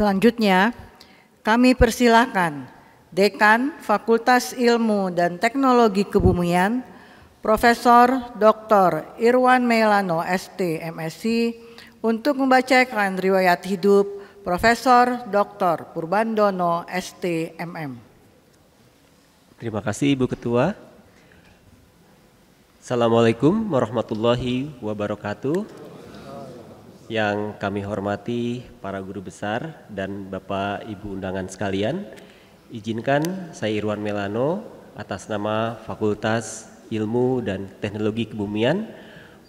Selanjutnya, kami persilahkan Dekan Fakultas Ilmu dan Teknologi Kebumian, Profesor Dr. Irwan Melano ST MSc untuk membacakan riwayat hidup Profesor Dr. Purbandono ST MM. Terima kasih Ibu Ketua. Assalamualaikum warahmatullahi wabarakatuh yang kami hormati para guru besar dan Bapak Ibu undangan sekalian. Izinkan saya Irwan Melano atas nama Fakultas Ilmu dan Teknologi Kebumian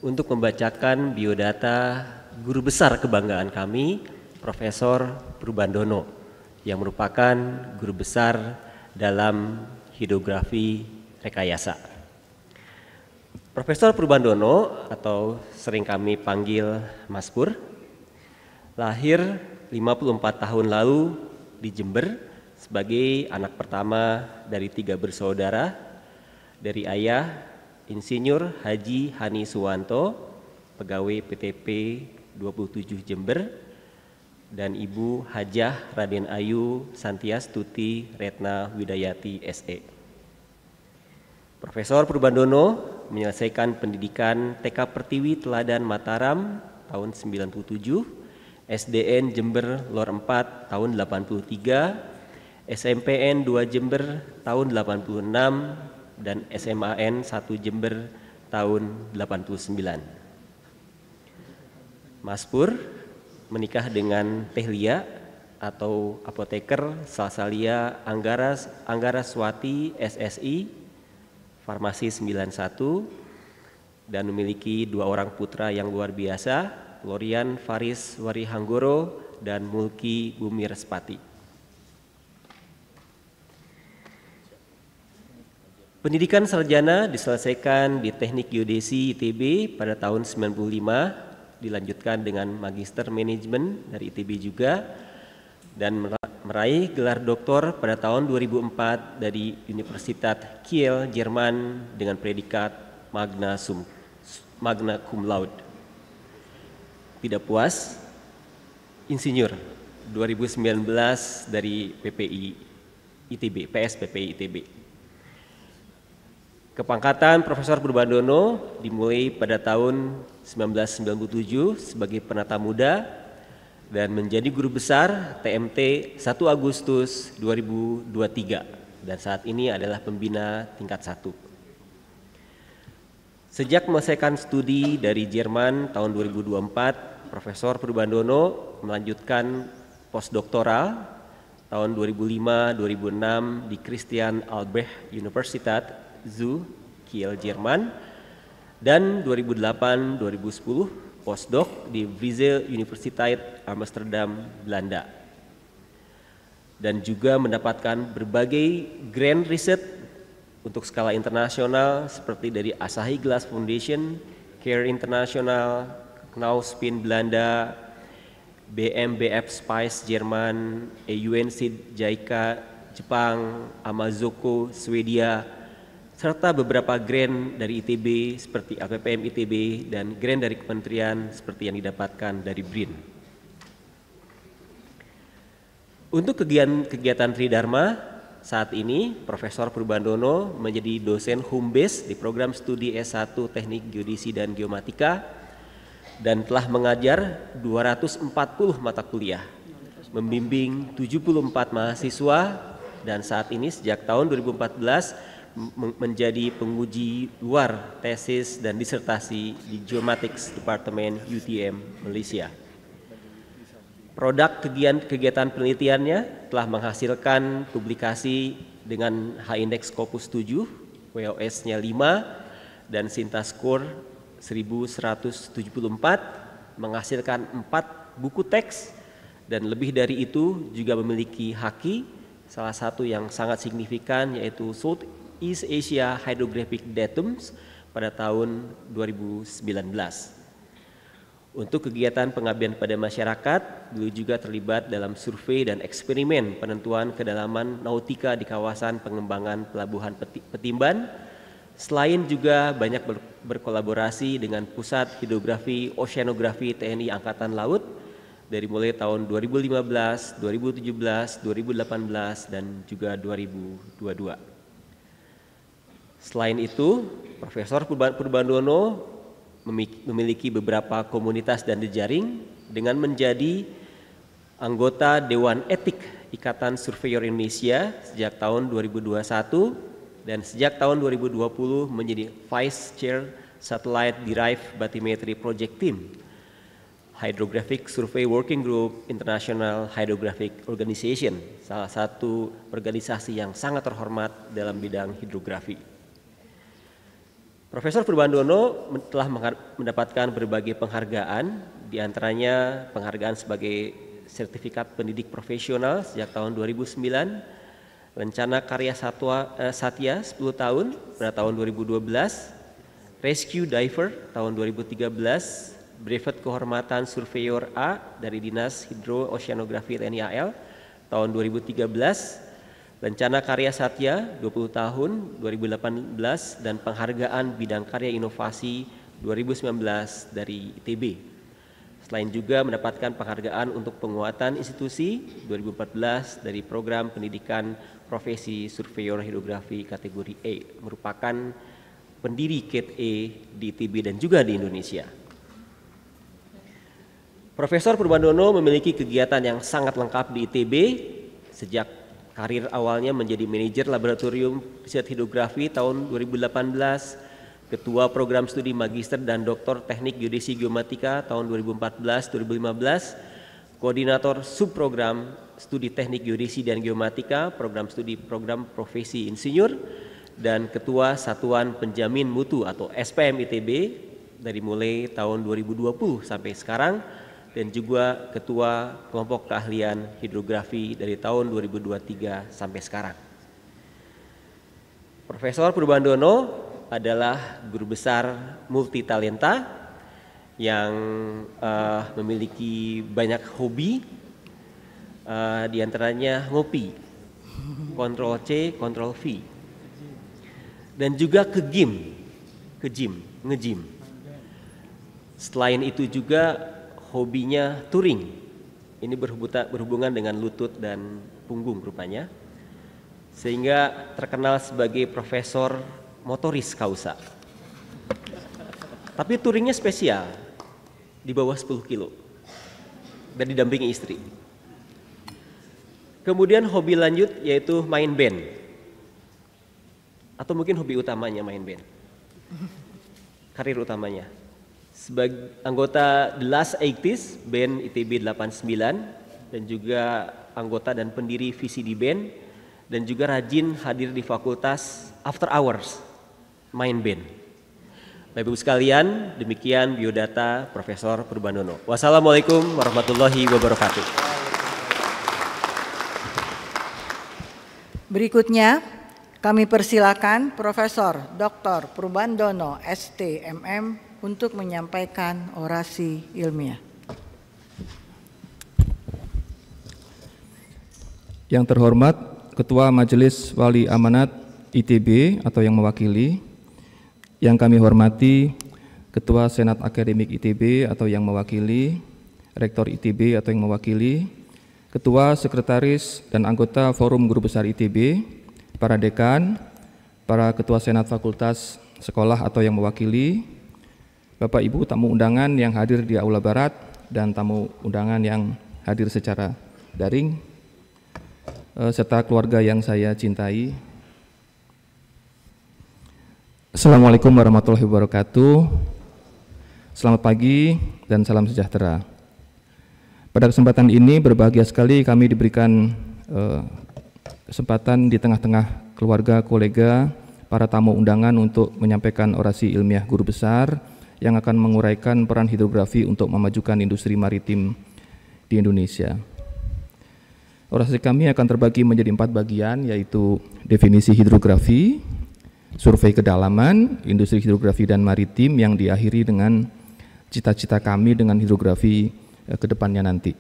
untuk membacakan biodata guru besar kebanggaan kami, Profesor Purbandono, yang merupakan guru besar dalam hidrografi rekayasa. Profesor Purbandono atau sering kami panggil Mas Pur lahir 54 tahun lalu di Jember sebagai anak pertama dari tiga bersaudara dari ayah Insinyur Haji Hani Suwanto pegawai PTP 27 Jember dan Ibu Hajah Raden Ayu Santias Tuti Retna Widayati SE. Profesor Purbandono menyelesaikan pendidikan TK Pertiwi Teladan Mataram tahun 97, SDN Jember Lor 4 tahun 83, SMPN 2 Jember tahun 86 dan SMAN 1 Jember tahun 89. Mas Pur menikah dengan Tehlia atau apoteker Salsalia Anggara Anggara Swati SSI Farmasi 91 dan memiliki dua orang putra yang luar biasa, Lorian Faris Warihanggoro dan Mulki Bumi Respati. Pendidikan sarjana diselesaikan di Teknik Geodesi ITB pada tahun 95, dilanjutkan dengan Magister Manajemen dari ITB juga dan meraih gelar doktor pada tahun 2004 dari Universitas Kiel, Jerman dengan predikat magna, sum, magna cum laude. Tidak puas, insinyur 2019 dari PPI ITB, PS PPI ITB. Kepangkatan Profesor Purbandono dimulai pada tahun 1997 sebagai penata muda dan menjadi guru besar TMT 1 Agustus 2023 dan saat ini adalah pembina tingkat 1. Sejak menyelesaikan studi dari Jerman tahun 2024, Profesor Purbandono melanjutkan postdoktoral tahun 2005-2006 di Christian Albrecht Universitat Zu Kiel Jerman dan 2008-2010 postdoc di Vrije Universiteit Amsterdam, Belanda. Dan juga mendapatkan berbagai grand riset untuk skala internasional seperti dari Asahi Glass Foundation, Care International, Knauspin Belanda, BMBF Spice Jerman, EUNC JICA Jepang, Amazoko Swedia, serta beberapa grant dari ITB seperti APPM ITB dan grant dari kementerian seperti yang didapatkan dari BRIN. Untuk kegiatan-kegiatan Tridharma, saat ini Profesor Purbandono menjadi dosen humbes di program studi S1 Teknik Geodisi dan Geomatika dan telah mengajar 240 mata kuliah, membimbing 74 mahasiswa dan saat ini sejak tahun 2014 menjadi penguji luar tesis dan disertasi di Geomatics Department UTM Malaysia. Produk kegiatan penelitiannya telah menghasilkan publikasi dengan H-index Scopus 7, WOS-nya 5, dan Sinta Score 1174 menghasilkan 4 buku teks dan lebih dari itu juga memiliki haki salah satu yang sangat signifikan yaitu South East Asia Hydrographic Datums pada tahun 2019. Untuk kegiatan pengabdian pada masyarakat, beliau juga terlibat dalam survei dan eksperimen penentuan kedalaman nautika di kawasan pengembangan pelabuhan Petimban, selain juga banyak ber berkolaborasi dengan Pusat Hidrografi Oceanografi TNI Angkatan Laut dari mulai tahun 2015, 2017, 2018, dan juga 2022. Selain itu, Profesor Purbandono memiliki beberapa komunitas dan jejaring dengan menjadi anggota Dewan Etik Ikatan Surveyor Indonesia sejak tahun 2021 dan sejak tahun 2020 menjadi Vice Chair Satellite Derived Bathymetry Project Team Hydrographic Survey Working Group International Hydrographic Organization, salah satu organisasi yang sangat terhormat dalam bidang hidrografi. Profesor Purbandono telah mendapatkan berbagai penghargaan, diantaranya penghargaan sebagai sertifikat pendidik profesional sejak tahun 2009, rencana karya satwa, eh, Satya 10 tahun pada tahun 2012, Rescue Diver tahun 2013, brevet kehormatan Surveyor A dari Dinas Hidro Oceanografi TNI AL tahun 2013, Rencana Karya Satya 20 tahun 2018 dan penghargaan bidang karya inovasi 2019 dari ITB. Selain juga mendapatkan penghargaan untuk penguatan institusi 2014 dari program pendidikan profesi surveyor hidrografi kategori A e, merupakan pendiri A e di ITB dan juga di Indonesia. Profesor Purbandono memiliki kegiatan yang sangat lengkap di ITB sejak Karir awalnya menjadi manajer laboratorium riset hidrografi tahun 2018, Ketua Program Studi Magister dan Doktor Teknik Geodesi Geomatika tahun 2014-2015, Koordinator Subprogram Studi Teknik Geodesi dan Geomatika, Program Studi Program Profesi Insinyur, dan Ketua Satuan Penjamin Mutu atau SPM ITB dari mulai tahun 2020 sampai sekarang, dan juga ketua kelompok keahlian hidrografi dari tahun 2023 sampai sekarang. Profesor Purbandono adalah guru besar multi talenta yang uh, memiliki banyak hobi uh, eh, diantaranya ngopi, kontrol C, kontrol V dan juga ke gym, ke gym, nge-gym. Selain itu juga hobinya touring. Ini berhubungan dengan lutut dan punggung rupanya. Sehingga terkenal sebagai profesor motoris kausa. Tapi touringnya spesial, di bawah 10 kilo. Dan didampingi istri. Kemudian hobi lanjut yaitu main band. Atau mungkin hobi utamanya main band. Karir utamanya sebagai anggota The Last 80s band ITB 89 dan juga anggota dan pendiri VCD band dan juga rajin hadir di fakultas after hours main band. Bapak Ibu sekalian, demikian biodata Profesor Purbandono. Wassalamualaikum warahmatullahi wabarakatuh. Berikutnya kami persilakan Profesor Dr. Purbandono STMM untuk menyampaikan orasi ilmiah. Yang terhormat Ketua Majelis Wali Amanat ITB atau yang mewakili, yang kami hormati Ketua Senat Akademik ITB atau yang mewakili, Rektor ITB atau yang mewakili, Ketua Sekretaris dan anggota Forum Guru Besar ITB, para dekan, para ketua senat fakultas sekolah atau yang mewakili, Bapak Ibu tamu undangan yang hadir di Aula Barat dan tamu undangan yang hadir secara daring eh, serta keluarga yang saya cintai. Assalamualaikum warahmatullahi wabarakatuh. Selamat pagi dan salam sejahtera. Pada kesempatan ini berbahagia sekali kami diberikan eh, kesempatan di tengah-tengah keluarga, kolega, para tamu undangan untuk menyampaikan orasi ilmiah guru besar yang akan menguraikan peran hidrografi untuk memajukan industri maritim di Indonesia. Orasi kami akan terbagi menjadi empat bagian, yaitu definisi hidrografi, survei kedalaman, industri hidrografi dan maritim yang diakhiri dengan cita-cita kami dengan hidrografi eh, ke depannya nanti.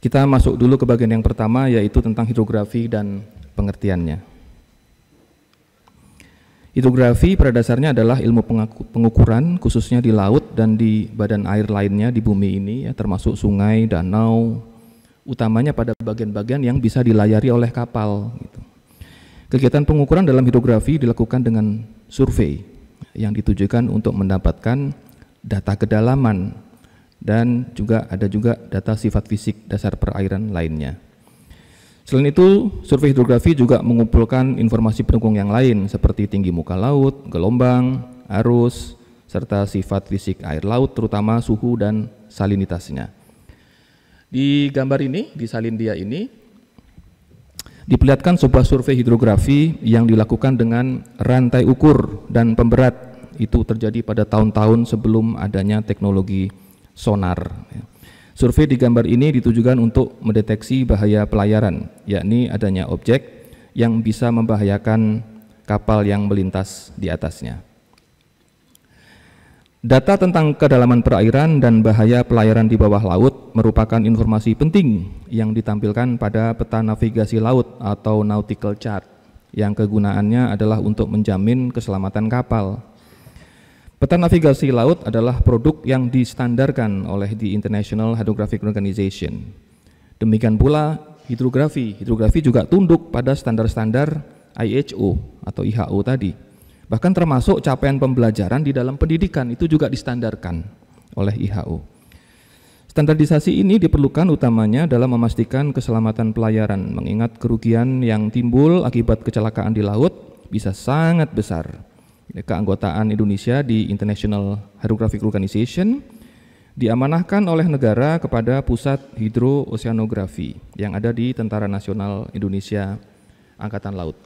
Kita masuk dulu ke bagian yang pertama, yaitu tentang hidrografi dan pengertiannya. Hidrografi pada dasarnya adalah ilmu pengukuran khususnya di laut dan di badan air lainnya di bumi ini ya termasuk sungai, danau, utamanya pada bagian-bagian yang bisa dilayari oleh kapal gitu. Kegiatan pengukuran dalam hidrografi dilakukan dengan survei yang ditujukan untuk mendapatkan data kedalaman dan juga ada juga data sifat fisik dasar perairan lainnya. Selain itu, survei hidrografi juga mengumpulkan informasi pendukung yang lain seperti tinggi muka laut, gelombang, arus, serta sifat fisik air laut terutama suhu dan salinitasnya. Di gambar ini, di salin dia ini, diperlihatkan sebuah survei hidrografi yang dilakukan dengan rantai ukur dan pemberat. Itu terjadi pada tahun-tahun sebelum adanya teknologi sonar. Survei di gambar ini ditujukan untuk mendeteksi bahaya pelayaran, yakni adanya objek yang bisa membahayakan kapal yang melintas di atasnya. Data tentang kedalaman perairan dan bahaya pelayaran di bawah laut merupakan informasi penting yang ditampilkan pada peta navigasi laut atau nautical chart yang kegunaannya adalah untuk menjamin keselamatan kapal Peta navigasi laut adalah produk yang distandarkan oleh the International Hydrographic Organization. Demikian pula hidrografi. Hidrografi juga tunduk pada standar-standar IHO atau IHO tadi. Bahkan termasuk capaian pembelajaran di dalam pendidikan itu juga distandarkan oleh IHO. Standarisasi ini diperlukan utamanya dalam memastikan keselamatan pelayaran, mengingat kerugian yang timbul akibat kecelakaan di laut bisa sangat besar keanggotaan Indonesia di International Hydrographic Organization diamanahkan oleh negara kepada Pusat Hidro Oseanografi yang ada di Tentara Nasional Indonesia Angkatan Laut.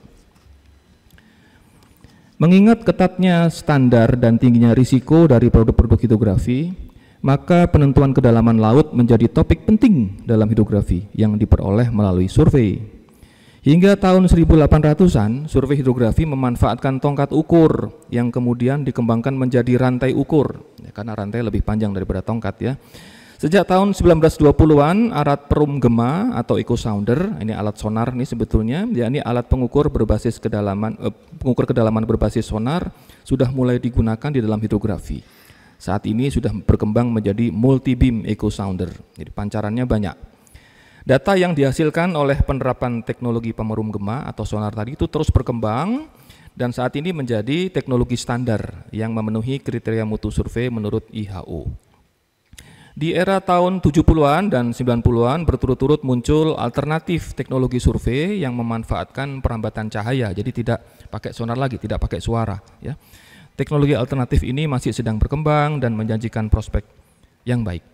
Mengingat ketatnya standar dan tingginya risiko dari produk-produk hidrografi, maka penentuan kedalaman laut menjadi topik penting dalam hidrografi yang diperoleh melalui survei Hingga tahun 1800-an, survei hidrografi memanfaatkan tongkat ukur yang kemudian dikembangkan menjadi rantai ukur, ya, karena rantai lebih panjang daripada tongkat ya. Sejak tahun 1920-an, alat perum gema atau echo sounder, ini alat sonar nih sebetulnya, yakni alat pengukur berbasis kedalaman eh, pengukur kedalaman berbasis sonar sudah mulai digunakan di dalam hidrografi. Saat ini sudah berkembang menjadi multi beam echo sounder. Jadi pancarannya banyak. Data yang dihasilkan oleh penerapan teknologi pemerum gema atau sonar tadi itu terus berkembang dan saat ini menjadi teknologi standar yang memenuhi kriteria mutu survei menurut IHO. Di era tahun 70-an dan 90-an berturut-turut muncul alternatif teknologi survei yang memanfaatkan perambatan cahaya, jadi tidak pakai sonar lagi, tidak pakai suara. Ya. Teknologi alternatif ini masih sedang berkembang dan menjanjikan prospek yang baik.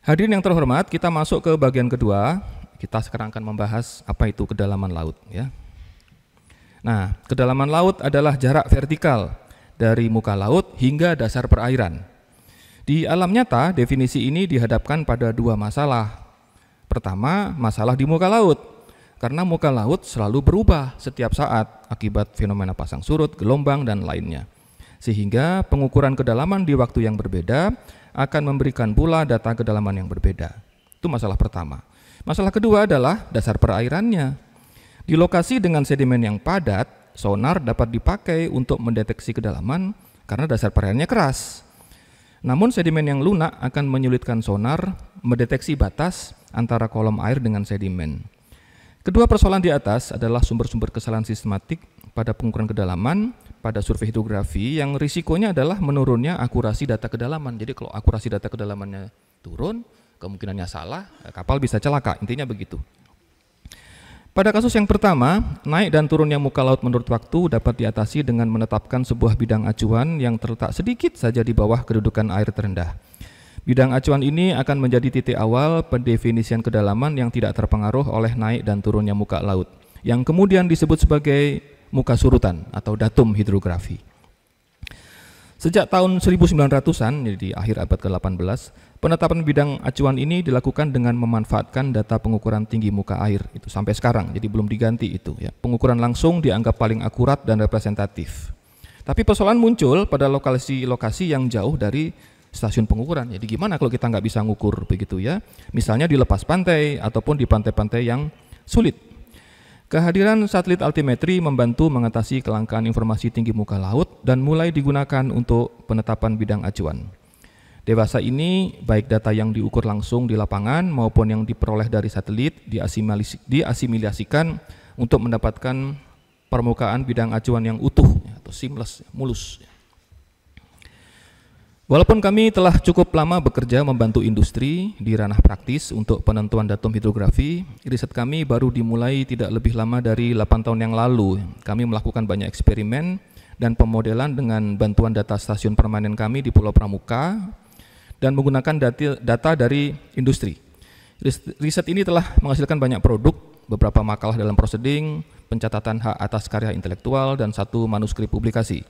Hadirin yang terhormat, kita masuk ke bagian kedua. Kita sekarang akan membahas apa itu kedalaman laut. Ya. Nah, kedalaman laut adalah jarak vertikal dari muka laut hingga dasar perairan. Di alam nyata, definisi ini dihadapkan pada dua masalah. Pertama, masalah di muka laut, karena muka laut selalu berubah setiap saat akibat fenomena pasang surut, gelombang, dan lainnya. Sehingga pengukuran kedalaman di waktu yang berbeda akan memberikan pula data kedalaman yang berbeda. Itu masalah pertama. Masalah kedua adalah dasar perairannya. Di lokasi dengan sedimen yang padat, sonar dapat dipakai untuk mendeteksi kedalaman karena dasar perairannya keras. Namun sedimen yang lunak akan menyulitkan sonar mendeteksi batas antara kolom air dengan sedimen. Kedua persoalan di atas adalah sumber-sumber kesalahan sistematik pada pengukuran kedalaman pada survei hidrografi yang risikonya adalah menurunnya akurasi data kedalaman. Jadi kalau akurasi data kedalamannya turun, kemungkinannya salah, kapal bisa celaka, intinya begitu. Pada kasus yang pertama, naik dan turunnya muka laut menurut waktu dapat diatasi dengan menetapkan sebuah bidang acuan yang terletak sedikit saja di bawah kedudukan air terendah. Bidang acuan ini akan menjadi titik awal pendefinisian kedalaman yang tidak terpengaruh oleh naik dan turunnya muka laut, yang kemudian disebut sebagai muka surutan atau datum hidrografi. Sejak tahun 1900-an, jadi akhir abad ke-18, penetapan bidang acuan ini dilakukan dengan memanfaatkan data pengukuran tinggi muka air itu sampai sekarang, jadi belum diganti itu ya. Pengukuran langsung dianggap paling akurat dan representatif. Tapi persoalan muncul pada lokasi-lokasi yang jauh dari stasiun pengukuran. Jadi gimana kalau kita nggak bisa ngukur begitu ya? Misalnya di lepas pantai ataupun di pantai-pantai yang sulit Kehadiran satelit altimetri membantu mengatasi kelangkaan informasi tinggi muka laut dan mulai digunakan untuk penetapan bidang acuan. Dewasa ini, baik data yang diukur langsung di lapangan maupun yang diperoleh dari satelit diasimilasikan untuk mendapatkan permukaan bidang acuan yang utuh atau seamless, mulus. Walaupun kami telah cukup lama bekerja membantu industri di ranah praktis untuk penentuan datum hidrografi, riset kami baru dimulai tidak lebih lama dari 8 tahun yang lalu. Kami melakukan banyak eksperimen dan pemodelan dengan bantuan data stasiun permanen kami di Pulau Pramuka dan menggunakan data, dari industri. Riset ini telah menghasilkan banyak produk, beberapa makalah dalam proseding, pencatatan hak atas karya intelektual, dan satu manuskrip publikasi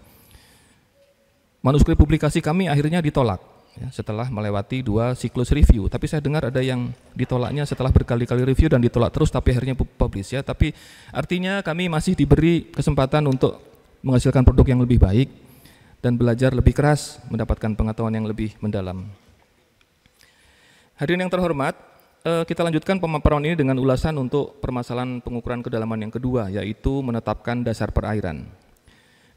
manuskrip publikasi kami akhirnya ditolak ya, setelah melewati dua siklus review. Tapi saya dengar ada yang ditolaknya setelah berkali-kali review dan ditolak terus tapi akhirnya publish ya. Tapi artinya kami masih diberi kesempatan untuk menghasilkan produk yang lebih baik dan belajar lebih keras mendapatkan pengetahuan yang lebih mendalam. Hadirin yang terhormat, eh, kita lanjutkan pemaparan ini dengan ulasan untuk permasalahan pengukuran kedalaman yang kedua, yaitu menetapkan dasar perairan.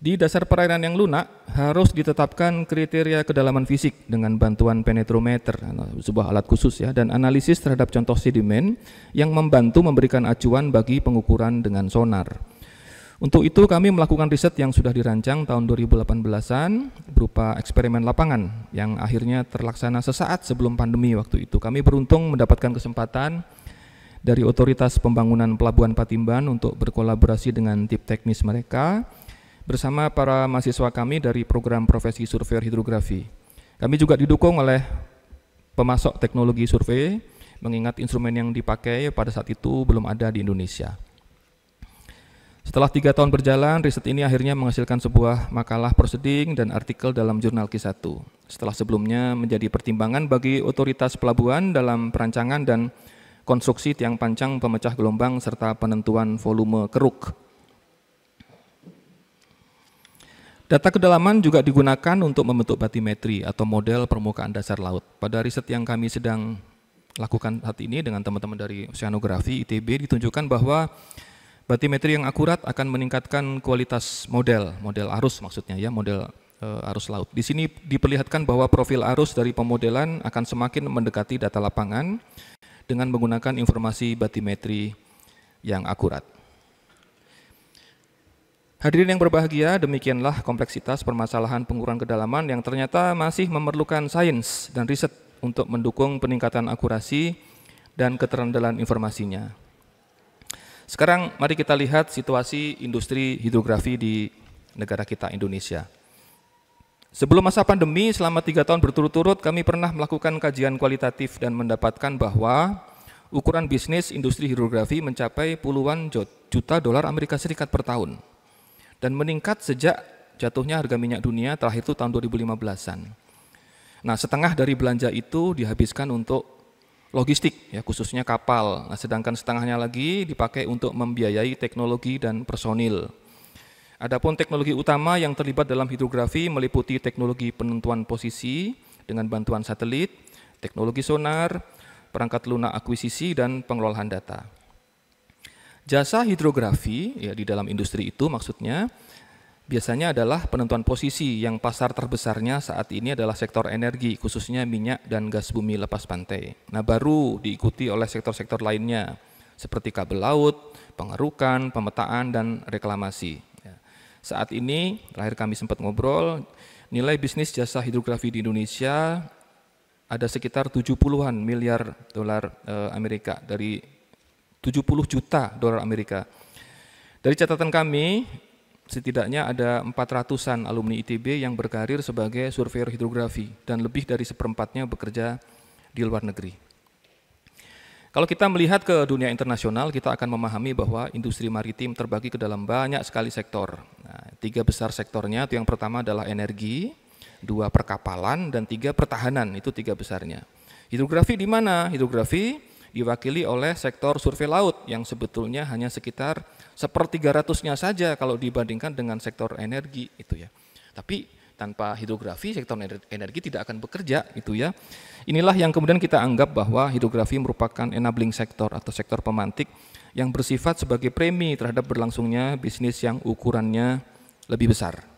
Di dasar perairan yang lunak harus ditetapkan kriteria kedalaman fisik dengan bantuan penetrometer, nah, sebuah alat khusus ya, dan analisis terhadap contoh sedimen yang membantu memberikan acuan bagi pengukuran dengan sonar. Untuk itu kami melakukan riset yang sudah dirancang tahun 2018-an berupa eksperimen lapangan yang akhirnya terlaksana sesaat sebelum pandemi waktu itu. Kami beruntung mendapatkan kesempatan dari Otoritas Pembangunan Pelabuhan Patimban untuk berkolaborasi dengan tim teknis mereka bersama para mahasiswa kami dari program profesi survei hidrografi. Kami juga didukung oleh pemasok teknologi survei, mengingat instrumen yang dipakai pada saat itu belum ada di Indonesia. Setelah tiga tahun berjalan, riset ini akhirnya menghasilkan sebuah makalah proseding dan artikel dalam jurnal Q1. Setelah sebelumnya menjadi pertimbangan bagi otoritas pelabuhan dalam perancangan dan konstruksi tiang pancang pemecah gelombang serta penentuan volume keruk. Data kedalaman juga digunakan untuk membentuk batimetri atau model permukaan dasar laut. Pada riset yang kami sedang lakukan saat ini dengan teman-teman dari Oceanografi ITB ditunjukkan bahwa batimetri yang akurat akan meningkatkan kualitas model, model arus maksudnya ya, model eh, arus laut. Di sini diperlihatkan bahwa profil arus dari pemodelan akan semakin mendekati data lapangan dengan menggunakan informasi batimetri yang akurat. Hadirin yang berbahagia, demikianlah kompleksitas permasalahan pengukuran kedalaman yang ternyata masih memerlukan sains dan riset untuk mendukung peningkatan akurasi dan keterandalan informasinya. Sekarang mari kita lihat situasi industri hidrografi di negara kita Indonesia. Sebelum masa pandemi selama tiga tahun berturut-turut kami pernah melakukan kajian kualitatif dan mendapatkan bahwa ukuran bisnis industri hidrografi mencapai puluhan juta dolar Amerika Serikat per tahun dan meningkat sejak jatuhnya harga minyak dunia terakhir itu tahun 2015-an. Nah, setengah dari belanja itu dihabiskan untuk logistik ya khususnya kapal. Nah, sedangkan setengahnya lagi dipakai untuk membiayai teknologi dan personil. Adapun teknologi utama yang terlibat dalam hidrografi meliputi teknologi penentuan posisi dengan bantuan satelit, teknologi sonar, perangkat lunak akuisisi dan pengelolaan data. Jasa hidrografi ya di dalam industri itu maksudnya biasanya adalah penentuan posisi yang pasar terbesarnya saat ini adalah sektor energi, khususnya minyak dan gas bumi lepas pantai. Nah, baru diikuti oleh sektor-sektor lainnya seperti kabel laut, pengerukan, pemetaan, dan reklamasi. Ya, saat ini, terakhir kami sempat ngobrol, nilai bisnis jasa hidrografi di Indonesia ada sekitar 70-an miliar dolar eh, Amerika dari 70 juta dolar Amerika. Dari catatan kami, setidaknya ada 400-an alumni ITB yang berkarir sebagai surveyor hidrografi dan lebih dari seperempatnya bekerja di luar negeri. Kalau kita melihat ke dunia internasional, kita akan memahami bahwa industri maritim terbagi ke dalam banyak sekali sektor. Nah, tiga besar sektornya, itu yang pertama adalah energi, dua perkapalan, dan tiga pertahanan, itu tiga besarnya. Hidrografi di mana? Hidrografi diwakili oleh sektor survei laut yang sebetulnya hanya sekitar sepertiga ratusnya saja kalau dibandingkan dengan sektor energi itu ya. Tapi tanpa hidrografi sektor energi tidak akan bekerja itu ya. Inilah yang kemudian kita anggap bahwa hidrografi merupakan enabling sektor atau sektor pemantik yang bersifat sebagai premi terhadap berlangsungnya bisnis yang ukurannya lebih besar.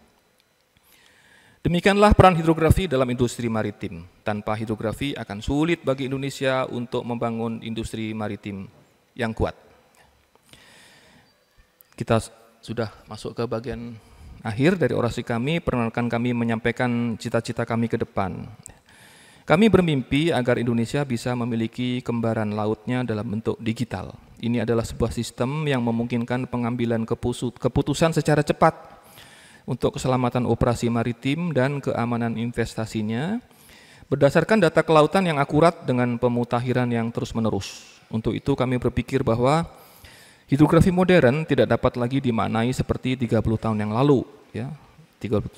Demikianlah peran hidrografi dalam industri maritim. Tanpa hidrografi akan sulit bagi Indonesia untuk membangun industri maritim yang kuat. Kita sudah masuk ke bagian akhir dari orasi kami, perkenalkan kami menyampaikan cita-cita kami ke depan. Kami bermimpi agar Indonesia bisa memiliki kembaran lautnya dalam bentuk digital. Ini adalah sebuah sistem yang memungkinkan pengambilan keputusan secara cepat untuk keselamatan operasi maritim dan keamanan investasinya berdasarkan data kelautan yang akurat dengan pemutahiran yang terus-menerus. Untuk itu kami berpikir bahwa hidrografi modern tidak dapat lagi dimaknai seperti 30 tahun yang lalu ya.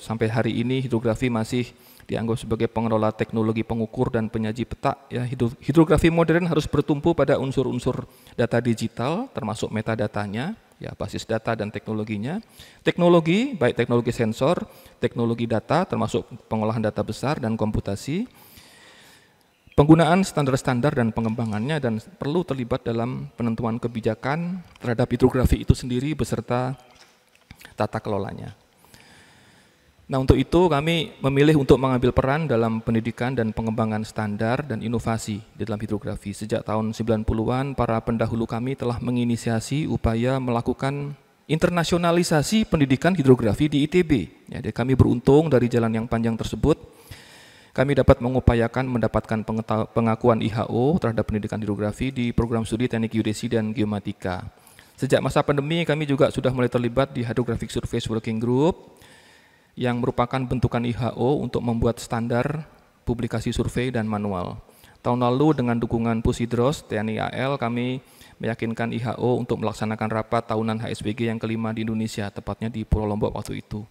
sampai hari ini hidrografi masih dianggap sebagai pengelola teknologi pengukur dan penyaji peta ya hidrografi modern harus bertumpu pada unsur-unsur data digital termasuk metadatanya ya basis data dan teknologinya. Teknologi baik teknologi sensor, teknologi data termasuk pengolahan data besar dan komputasi. Penggunaan standar-standar dan pengembangannya dan perlu terlibat dalam penentuan kebijakan terhadap hidrografi itu sendiri beserta tata kelolanya. Nah untuk itu kami memilih untuk mengambil peran dalam pendidikan dan pengembangan standar dan inovasi di dalam hidrografi. Sejak tahun 90-an, para pendahulu kami telah menginisiasi upaya melakukan internasionalisasi pendidikan hidrografi di ITB. Ya, jadi kami beruntung dari jalan yang panjang tersebut, kami dapat mengupayakan mendapatkan pengakuan IHO terhadap pendidikan hidrografi di program studi teknik geodesi dan geomatika. Sejak masa pandemi, kami juga sudah mulai terlibat di Hydrographic Surface Working Group, yang merupakan bentukan IHO untuk membuat standar publikasi survei dan manual. Tahun lalu dengan dukungan Pusidros, TNI AL, kami meyakinkan IHO untuk melaksanakan rapat tahunan HSBG yang kelima di Indonesia, tepatnya di Pulau Lombok waktu itu.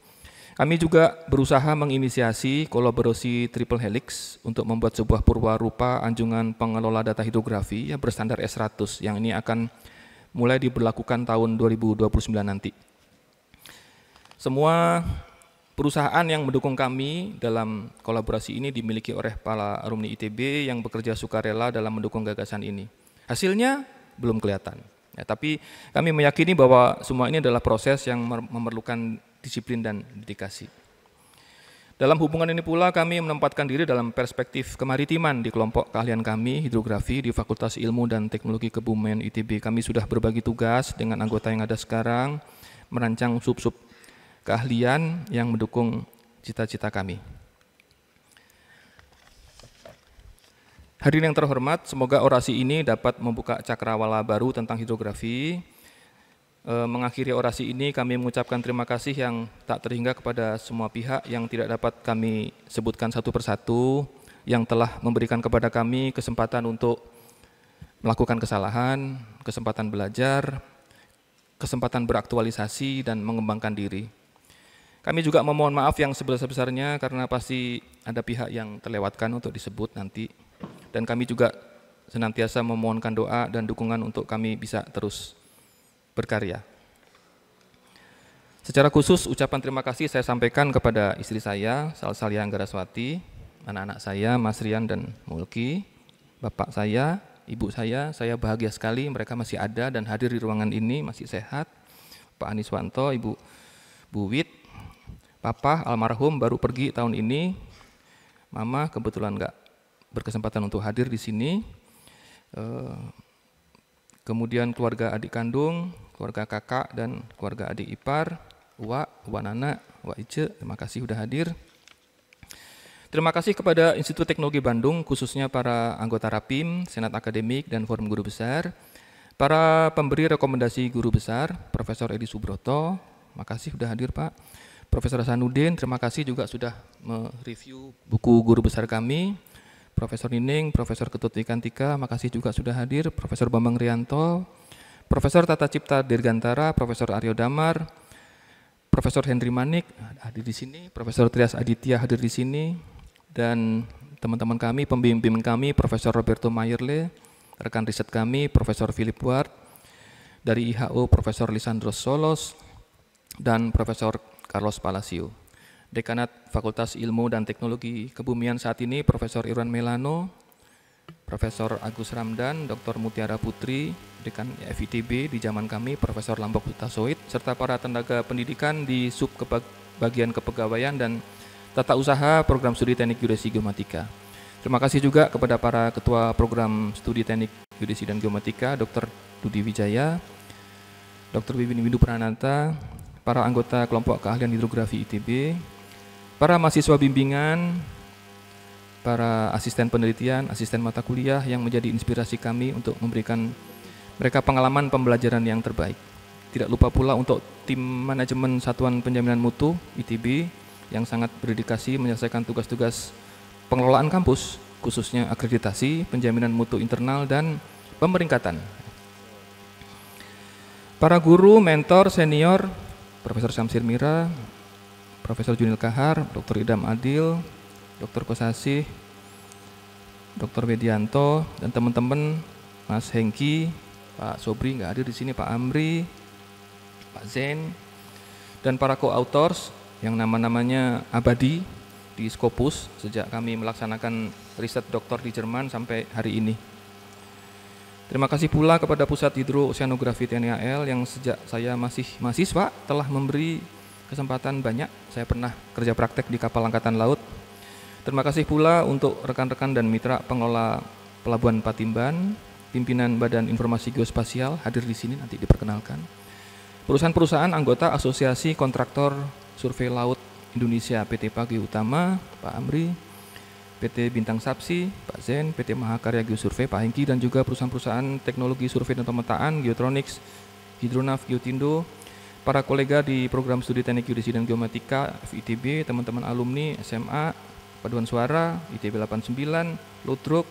Kami juga berusaha menginisiasi kolaborasi Triple Helix untuk membuat sebuah purwarupa anjungan pengelola data hidrografi yang berstandar S100 yang ini akan mulai diberlakukan tahun 2029 nanti. Semua Perusahaan yang mendukung kami dalam kolaborasi ini dimiliki oleh para alumni ITB yang bekerja sukarela dalam mendukung gagasan ini. Hasilnya belum kelihatan. Ya, tapi kami meyakini bahwa semua ini adalah proses yang memerlukan disiplin dan dedikasi. Dalam hubungan ini pula kami menempatkan diri dalam perspektif kemaritiman di kelompok keahlian kami, hidrografi di Fakultas Ilmu dan Teknologi Kebumen ITB. Kami sudah berbagi tugas dengan anggota yang ada sekarang, merancang sub-sub keahlian yang mendukung cita-cita kami. Hadirin yang terhormat, semoga orasi ini dapat membuka cakrawala baru tentang hidrografi. E, mengakhiri orasi ini kami mengucapkan terima kasih yang tak terhingga kepada semua pihak yang tidak dapat kami sebutkan satu persatu, yang telah memberikan kepada kami kesempatan untuk melakukan kesalahan, kesempatan belajar, kesempatan beraktualisasi dan mengembangkan diri. Kami juga memohon maaf yang sebesar-besarnya karena pasti ada pihak yang terlewatkan untuk disebut nanti. Dan kami juga senantiasa memohonkan doa dan dukungan untuk kami bisa terus berkarya. Secara khusus ucapan terima kasih saya sampaikan kepada istri saya, Salsalia Anggaraswati, anak-anak saya, Mas Rian dan Mulki, bapak saya, ibu saya, saya bahagia sekali mereka masih ada dan hadir di ruangan ini, masih sehat. Pak Aniswanto, Ibu Buwit, Papa almarhum baru pergi tahun ini, Mama kebetulan nggak berkesempatan untuk hadir di sini. Eh, kemudian keluarga adik kandung, keluarga kakak dan keluarga adik ipar, wa, wa Nana, wa Ice, terima kasih sudah hadir. Terima kasih kepada Institut Teknologi Bandung, khususnya para anggota Rapim, Senat Akademik, dan Forum Guru Besar, para pemberi rekomendasi guru besar, Profesor Edi Subroto, makasih sudah hadir Pak Profesor Hasanuddin, terima kasih juga sudah mereview buku guru besar kami. Profesor Nining, Profesor Ketut Ikantika, makasih juga sudah hadir. Profesor Bambang Rianto, Profesor Tata Cipta Dirgantara, Profesor Aryo Damar, Profesor Hendri Manik hadir di sini, Profesor Trias Aditya hadir di sini, dan teman-teman kami, pembimbing kami, Profesor Roberto Mayerle, rekan riset kami, Profesor Philip Ward, dari IHU Profesor Lisandro Solos, dan Profesor Carlos Palacio. Dekanat Fakultas Ilmu dan Teknologi Kebumian saat ini Profesor Irwan Melano, Profesor Agus Ramdan, Dr. Mutiara Putri, Dekan FITB di zaman kami, Profesor Lambok Butasoid, serta para tenaga pendidikan di sub bagian kepegawaian dan tata usaha program studi teknik geodesi geomatika. Terima kasih juga kepada para ketua program studi teknik geodesi dan geomatika, Dr. Dudi Wijaya, Dr. Bibin Windu Prananta, para anggota kelompok keahlian hidrografi ITB, para mahasiswa bimbingan, para asisten penelitian, asisten mata kuliah yang menjadi inspirasi kami untuk memberikan mereka pengalaman pembelajaran yang terbaik. Tidak lupa pula untuk tim manajemen Satuan Penjaminan Mutu ITB yang sangat berdedikasi menyelesaikan tugas-tugas pengelolaan kampus, khususnya akreditasi, penjaminan mutu internal dan pemeringkatan. Para guru, mentor, senior, Profesor Syamsir Mira, Profesor Junil Kahar, Dr. Idam Adil, Dr. Kosasi, Dr. Wedianto, dan teman-teman Mas Hengki, Pak Sobri nggak hadir di sini, Pak Amri, Pak Zen, dan para co-authors yang nama-namanya abadi di Scopus sejak kami melaksanakan riset doktor di Jerman sampai hari ini. Terima kasih pula kepada Pusat Hidro Oceanografi TNI AL yang sejak saya masih mahasiswa telah memberi kesempatan banyak. Saya pernah kerja praktek di kapal angkatan laut. Terima kasih pula untuk rekan-rekan dan mitra pengelola Pelabuhan Patimban, pimpinan Badan Informasi Geospasial hadir di sini nanti diperkenalkan. Perusahaan-perusahaan anggota Asosiasi Kontraktor Survei Laut Indonesia PT Pagi Utama, Pak Amri, PT Bintang Sapsi, Pak Zen, PT Mahakarya Geosurvey, Pak Hengki, dan juga perusahaan-perusahaan teknologi survei dan pemetaan, Geotronics, Hidronav, Geotindo, para kolega di program studi teknik geodesi dan geomatika FITB, teman-teman alumni SMA, Paduan Suara, ITB 89, Lutruk,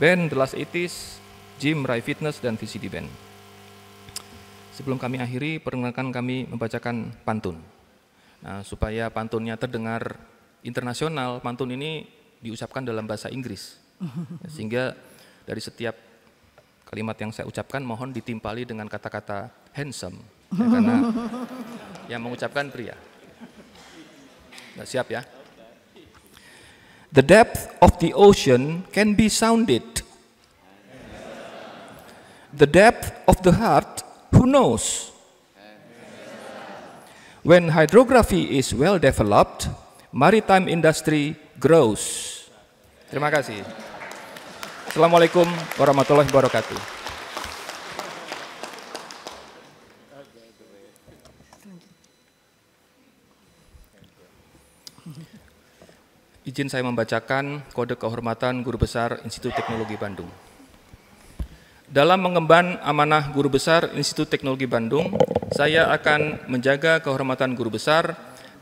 Band, The Last Itis, Gym, Rai Fitness, dan VCD Band. Sebelum kami akhiri, perkenalkan kami membacakan pantun. Nah, supaya pantunnya terdengar internasional, pantun ini diucapkan dalam bahasa Inggris. Ya, sehingga dari setiap kalimat yang saya ucapkan mohon ditimpali dengan kata-kata handsome. Ya, karena yang mengucapkan pria. Nah, siap ya. The depth of the ocean can be sounded. The depth of the heart, who knows? When hydrography is well developed, maritime industry grows. Terima kasih. Assalamualaikum warahmatullahi wabarakatuh. Izin saya membacakan kode kehormatan Guru Besar Institut Teknologi Bandung. Dalam mengemban amanah Guru Besar Institut Teknologi Bandung, saya akan menjaga kehormatan Guru Besar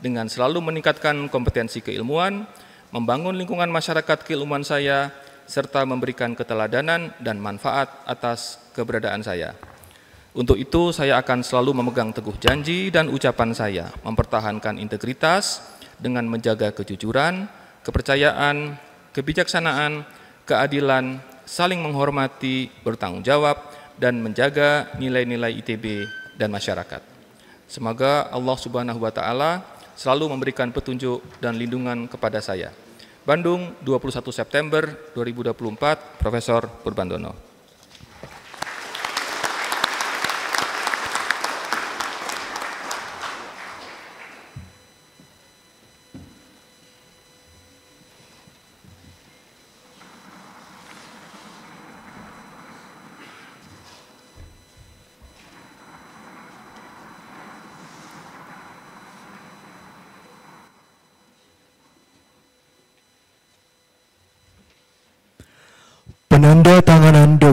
dengan selalu meningkatkan kompetensi keilmuan, membangun lingkungan masyarakat keilmuan saya, serta memberikan keteladanan dan manfaat atas keberadaan saya. Untuk itu, saya akan selalu memegang teguh janji dan ucapan saya, mempertahankan integritas dengan menjaga kejujuran, kepercayaan, kebijaksanaan, keadilan, saling menghormati, bertanggung jawab, dan menjaga nilai-nilai ITB dan masyarakat. Semoga Allah Subhanahu wa Ta'ala selalu memberikan petunjuk dan lindungan kepada saya. Bandung 21 September 2024 Profesor Purbandono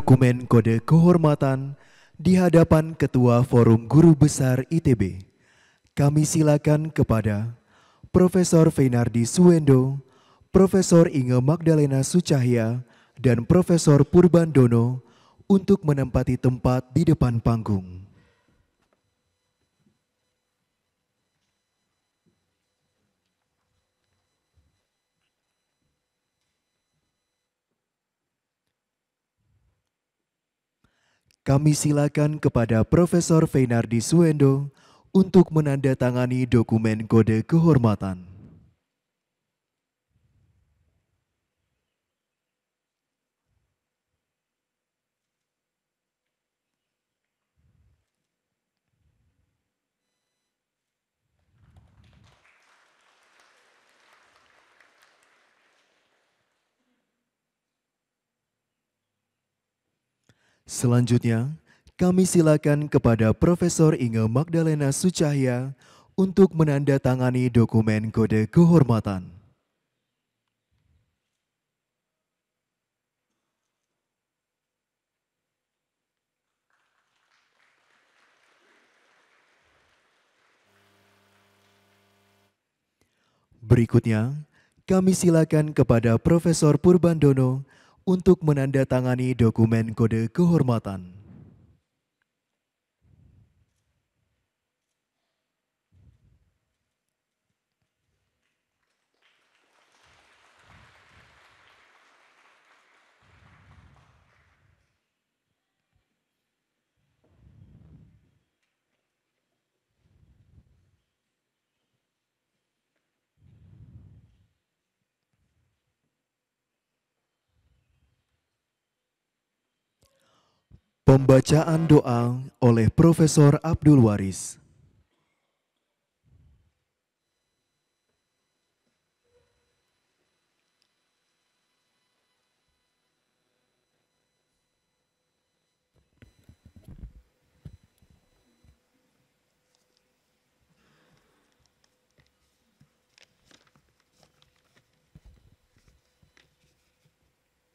dokumen kode kehormatan di hadapan Ketua Forum Guru Besar ITB. Kami silakan kepada Profesor Feinardi Suwendo, Profesor Inge Magdalena Sucahya, dan Profesor Purbandono untuk menempati tempat di depan panggung. Kami silakan kepada Profesor Feinardi Suendo untuk menandatangani dokumen kode kehormatan. Selanjutnya, kami silakan kepada Profesor Inge Magdalena Sucahya untuk menandatangani dokumen kode kehormatan. Berikutnya, kami silakan kepada Profesor Purbandono untuk menandatangani dokumen kode kehormatan. Pembacaan doa oleh Profesor Abdul Waris.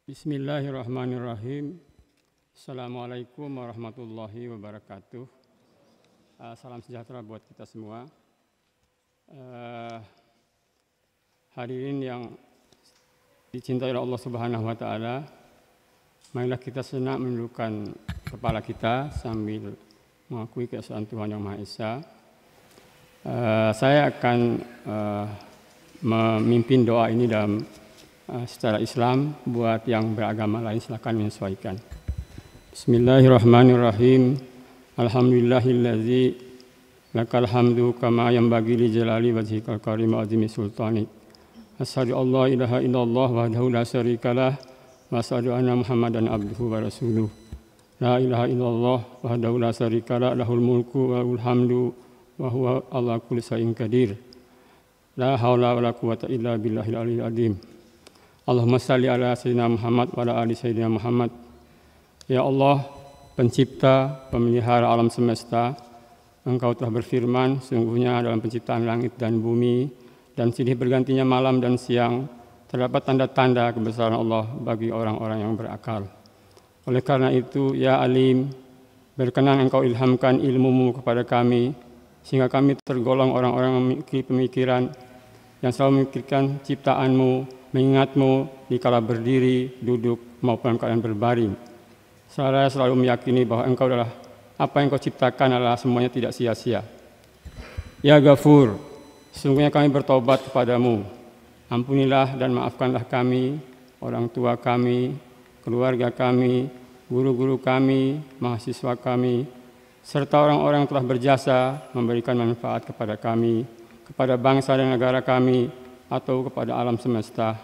Bismillahirrahmanirrahim. Assalamualaikum warahmatullahi wabarakatuh. Uh, salam sejahtera buat kita semua. Uh, hadirin yang dicintai oleh Allah Subhanahu wa taala, marilah kita senang menundukkan kepala kita sambil mengakui keesaan Tuhan Yang Maha Esa. Uh, saya akan uh, memimpin doa ini dalam uh, secara Islam buat yang beragama lain silakan menyesuaikan. بسم الله الرحمن الرحيم الحمد لله الذي لك الحمد كما ينبغي لجلال وجهك الكريم وعظيم سلطانك أشهد أن لا إله إلا الله وحده لا شريك له وأشهد أن محمدا عبده ورسوله لا إله إلا الله وحده لا شريك له له الملك وله الحمد وهو الله كل شيء قدير لا حول ولا قوة إلا بالله العلي العظيم اللهم صل على سيدنا محمد وعلى آل سيدنا محمد Ya Allah, pencipta, pemelihara alam semesta, Engkau telah berfirman, sungguhnya dalam penciptaan langit dan bumi, dan sini bergantinya malam dan siang, terdapat tanda-tanda kebesaran Allah bagi orang-orang yang berakal. Oleh karena itu, Ya Alim, berkenan Engkau ilhamkan ilmumu kepada kami, sehingga kami tergolong orang-orang yang memiliki pemikiran, yang selalu memikirkan ciptaanmu, mengingatmu di kala berdiri, duduk, maupun keadaan berbaring. Saya selalu meyakini bahwa engkau adalah apa yang kau ciptakan adalah semuanya tidak sia-sia. Ya Ghafur, sungguhnya kami bertobat kepadamu. Ampunilah dan maafkanlah kami, orang tua kami, keluarga kami, guru-guru kami, mahasiswa kami, serta orang-orang yang telah berjasa memberikan manfaat kepada kami, kepada bangsa dan negara kami, atau kepada alam semesta.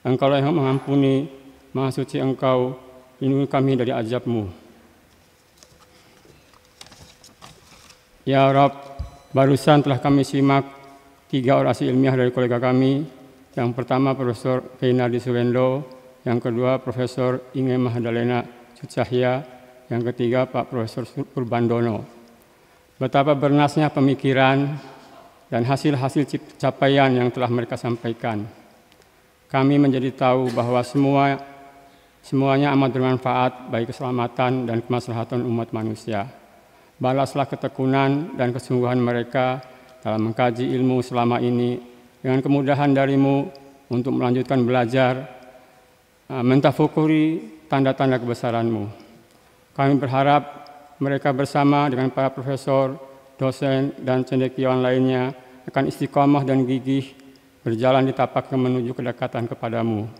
Engkau lah yang mengampuni, Maha Suci Engkau, lindungi kami dari azabmu. Ya Rab, barusan telah kami simak tiga orasi ilmiah dari kolega kami. Yang pertama Profesor Kainardi Suwendo, yang kedua Profesor Inge Mahdalena Cucahya, yang ketiga Pak Profesor Purbandono. Betapa bernasnya pemikiran dan hasil-hasil capaian yang telah mereka sampaikan. Kami menjadi tahu bahwa semua Semuanya amat bermanfaat bagi keselamatan dan kemaslahatan umat manusia. Balaslah ketekunan dan kesungguhan mereka dalam mengkaji ilmu selama ini dengan kemudahan darimu untuk melanjutkan belajar, e, mentafukuri tanda-tanda kebesaranmu. Kami berharap mereka bersama dengan para profesor, dosen, dan cendekiawan lainnya akan istiqomah dan gigih berjalan di tapak menuju kedekatan kepadamu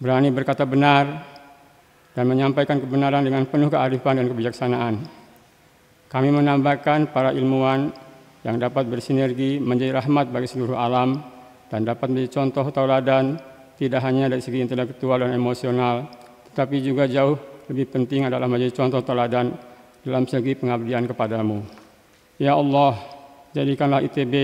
berani berkata benar, dan menyampaikan kebenaran dengan penuh kearifan dan kebijaksanaan. Kami menambahkan para ilmuwan yang dapat bersinergi menjadi rahmat bagi seluruh alam dan dapat menjadi contoh tauladan tidak hanya dari segi intelektual dan emosional, tetapi juga jauh lebih penting adalah menjadi contoh tauladan dalam segi pengabdian kepadamu. Ya Allah, jadikanlah ITB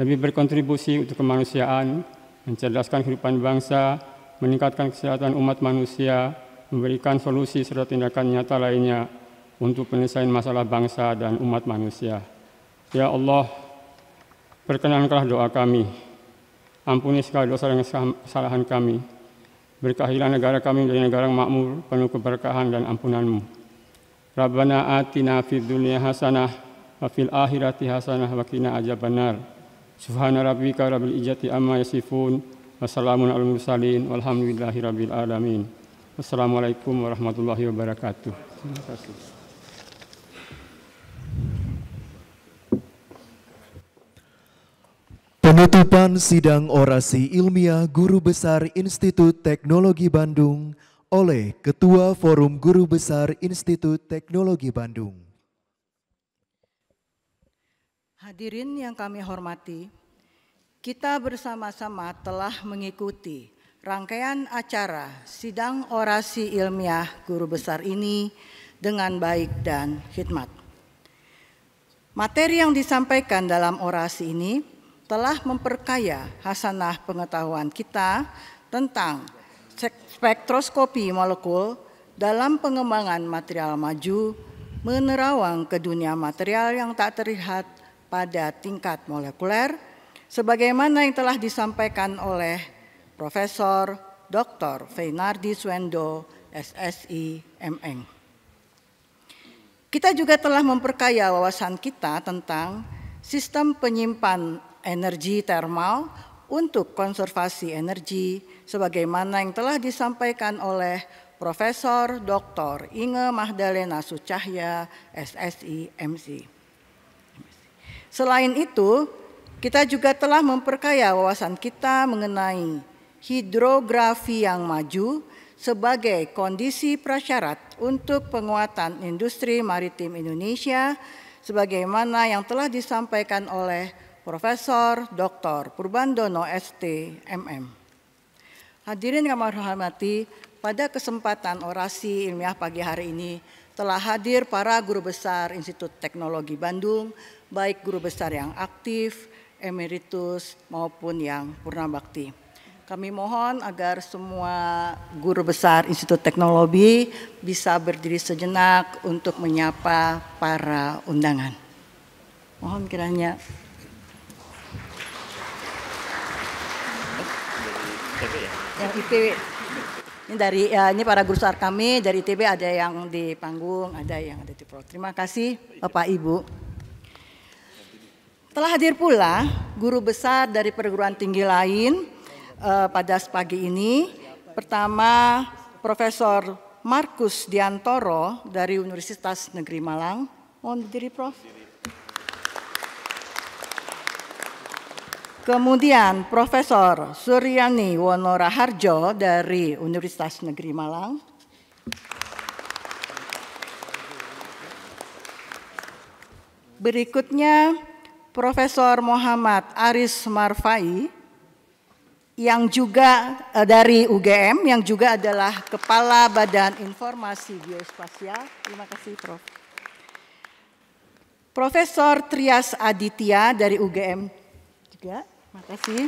lebih berkontribusi untuk kemanusiaan, mencerdaskan kehidupan bangsa, meningkatkan kesehatan umat manusia, memberikan solusi serta tindakan nyata lainnya untuk penyelesaian masalah bangsa dan umat manusia. Ya Allah, perkenankanlah doa kami, ampuni segala dosa dan kesalahan kami, berkahilah negara kami menjadi negara yang makmur, penuh keberkahan dan ampunanmu. Rabbana atina fid dunya hasanah wa fil akhirati hasanah wa qina azabannar. Subhana rabbika rabbil izzati amma yasifun Assalamualaikum mursalin walhamdulillahi rabbil alamin. Wassalamualaikum warahmatullahi wabarakatuh. Terima kasih. Penutupan sidang orasi ilmiah Guru Besar Institut Teknologi Bandung oleh Ketua Forum Guru Besar Institut Teknologi Bandung. Hadirin yang kami hormati, kita bersama-sama telah mengikuti rangkaian acara sidang orasi ilmiah guru besar ini dengan baik dan khidmat. Materi yang disampaikan dalam orasi ini telah memperkaya hasanah pengetahuan kita tentang spektroskopi molekul dalam pengembangan material maju menerawang ke dunia material yang tak terlihat pada tingkat molekuler, sebagaimana yang telah disampaikan oleh Profesor Dr. Feinardi Suendo, SSI, MN. Kita juga telah memperkaya wawasan kita tentang sistem penyimpan energi termal untuk konservasi energi sebagaimana yang telah disampaikan oleh Profesor Dr. Inge Mahdalena Sucahya, SSI, MC. Selain itu, kita juga telah memperkaya wawasan kita mengenai hidrografi yang maju sebagai kondisi prasyarat untuk penguatan industri maritim Indonesia sebagaimana yang telah disampaikan oleh Profesor Dr. Purbandono ST MM. Hadirin yang kami hormati, pada kesempatan orasi ilmiah pagi hari ini telah hadir para guru besar Institut Teknologi Bandung, baik guru besar yang aktif, emeritus maupun yang purna bakti. Kami mohon agar semua guru besar Institut Teknologi bisa berdiri sejenak untuk menyapa para undangan. Mohon kiranya. Yang IPW. Ini dari ya, ini para guru besar kami dari ITB ada yang di panggung, ada yang ada di pro. Terima kasih Bapak Ibu. Telah hadir pula guru besar dari perguruan tinggi lain uh, pada pagi ini. Pertama, Profesor Markus Diantoro dari Universitas Negeri Malang. Mohon berdiri, Prof. Kemudian Profesor Suryani Wonora Harjo dari Universitas Negeri Malang. Berikutnya Profesor Muhammad Aris Marfai yang juga eh, dari UGM yang juga adalah Kepala Badan Informasi Geospasial. Terima kasih Prof. Profesor Trias Aditya dari UGM juga. Terima kasih.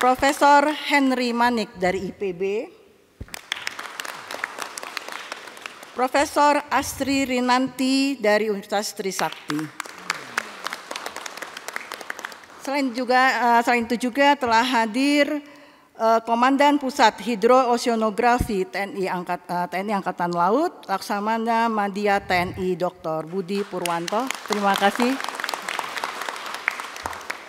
Profesor Henry Manik dari IPB. Profesor Astri Rinanti dari Universitas Trisakti. Selain juga eh, selain itu juga telah hadir eh, Komandan Pusat Hidro TNI Angkat eh, TNI Angkatan Laut Laksamana Madia TNI Dr. Budi Purwanto. Terima kasih.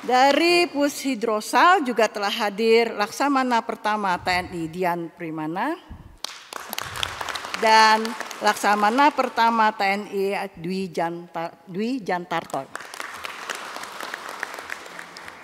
Dari Pus Hidrosal juga telah hadir Laksamana pertama TNI Dian Primana dan Laksamana pertama TNI Dwi, Jantar, Dwi Jantarto.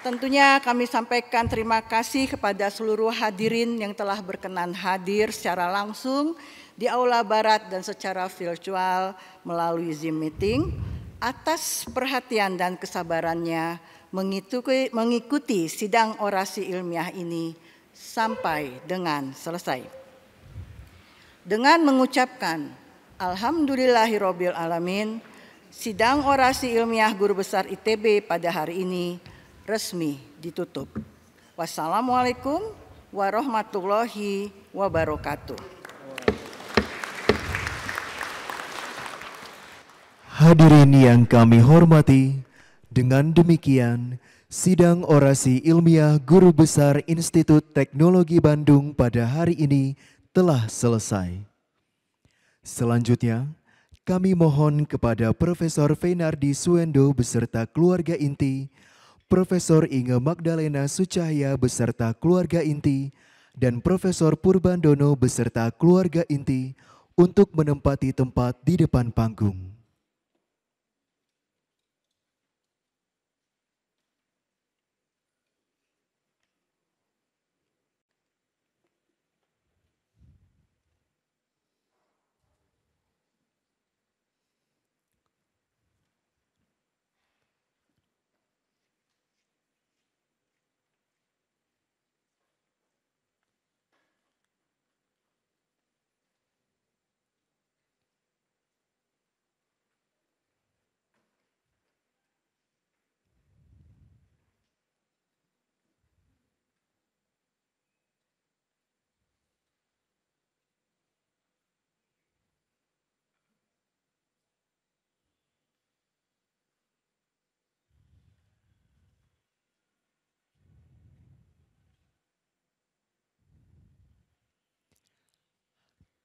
Tentunya kami sampaikan terima kasih kepada seluruh hadirin yang telah berkenan hadir secara langsung di Aula Barat dan secara virtual melalui Zoom meeting atas perhatian dan kesabarannya mengikuti, mengikuti sidang orasi ilmiah ini sampai dengan selesai. Dengan mengucapkan Alhamdulillahirobbil alamin, sidang orasi ilmiah guru besar ITB pada hari ini resmi ditutup. Wassalamualaikum warahmatullahi wabarakatuh. Hadirin yang kami hormati, dengan demikian sidang orasi ilmiah Guru Besar Institut Teknologi Bandung pada hari ini telah selesai. Selanjutnya, kami mohon kepada Profesor Feinardi Suendo beserta keluarga inti Profesor Inge Magdalena Sucahya beserta keluarga inti dan Profesor Purbandono beserta keluarga inti untuk menempati tempat di depan panggung.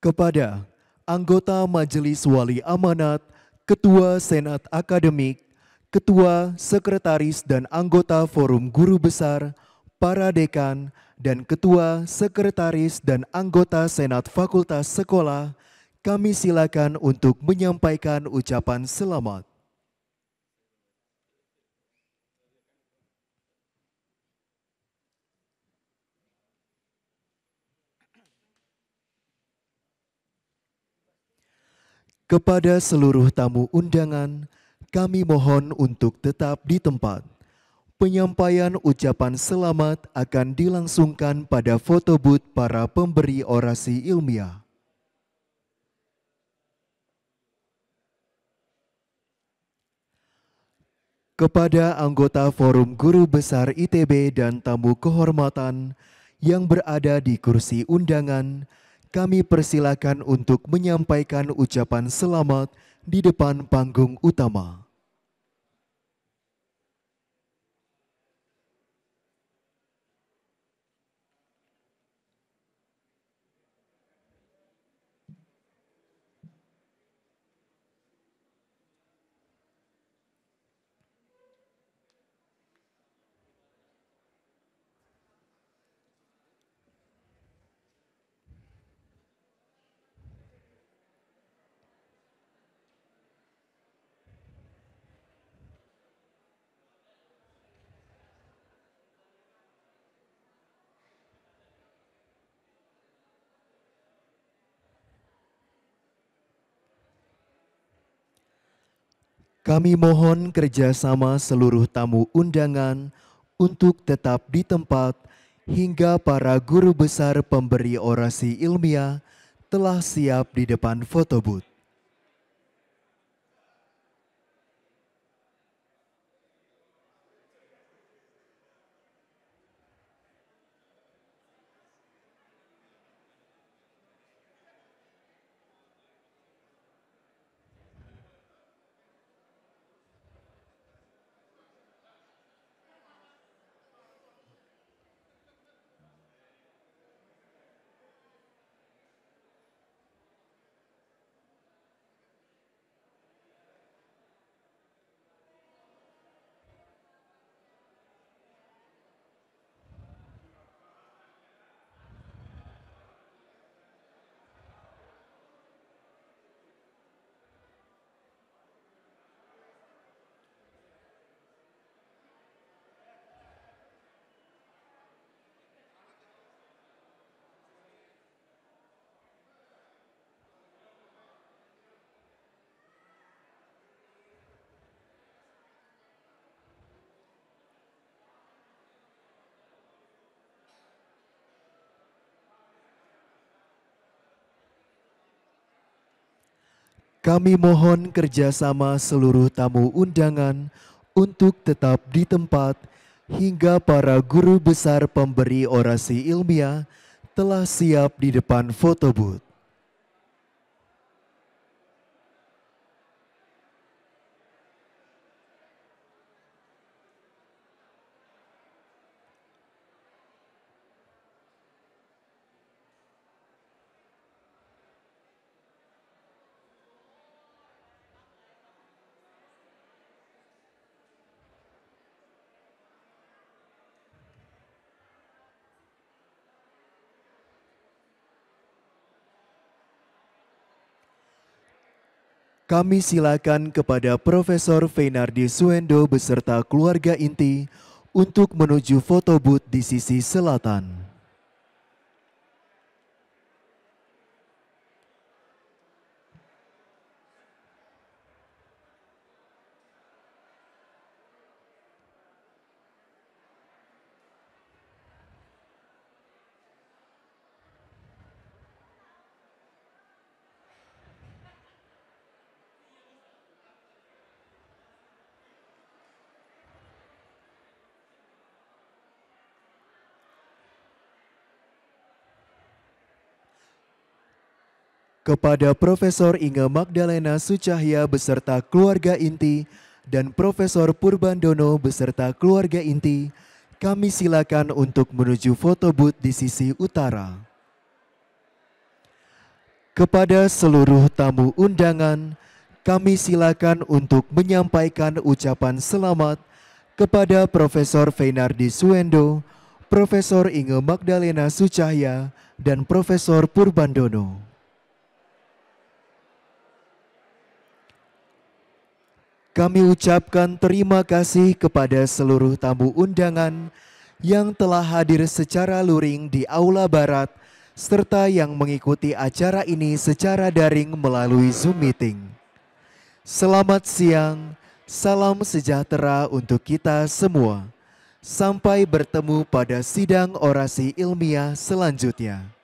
kepada anggota Majelis Wali Amanat, Ketua Senat Akademik, Ketua Sekretaris dan anggota Forum Guru Besar, para dekan, dan Ketua Sekretaris dan anggota Senat Fakultas Sekolah, kami silakan untuk menyampaikan ucapan selamat. Kepada seluruh tamu undangan, kami mohon untuk tetap di tempat. Penyampaian ucapan selamat akan dilangsungkan pada foto booth para pemberi orasi ilmiah. Kepada anggota Forum Guru Besar ITB dan tamu kehormatan yang berada di kursi undangan, kami persilakan untuk menyampaikan ucapan selamat di depan panggung utama. Kami mohon kerjasama seluruh tamu undangan untuk tetap di tempat hingga para guru besar pemberi orasi ilmiah telah siap di depan fotobooth. Kami mohon kerjasama seluruh tamu undangan untuk tetap di tempat hingga para guru besar pemberi orasi ilmiah telah siap di depan fotobooth. Kami silakan kepada Profesor Feinardi Suendo beserta keluarga inti untuk menuju foto booth di sisi selatan. kepada Profesor Inge Magdalena Sucahya beserta keluarga inti dan Profesor Purbandono beserta keluarga inti, kami silakan untuk menuju foto booth di sisi utara. Kepada seluruh tamu undangan, kami silakan untuk menyampaikan ucapan selamat kepada Profesor Feinardi Suendo, Profesor Inge Magdalena Sucahya, dan Profesor Purbandono. Kami ucapkan terima kasih kepada seluruh tamu undangan yang telah hadir secara luring di Aula Barat serta yang mengikuti acara ini secara daring melalui Zoom meeting. Selamat siang, salam sejahtera untuk kita semua. Sampai bertemu pada sidang orasi ilmiah selanjutnya.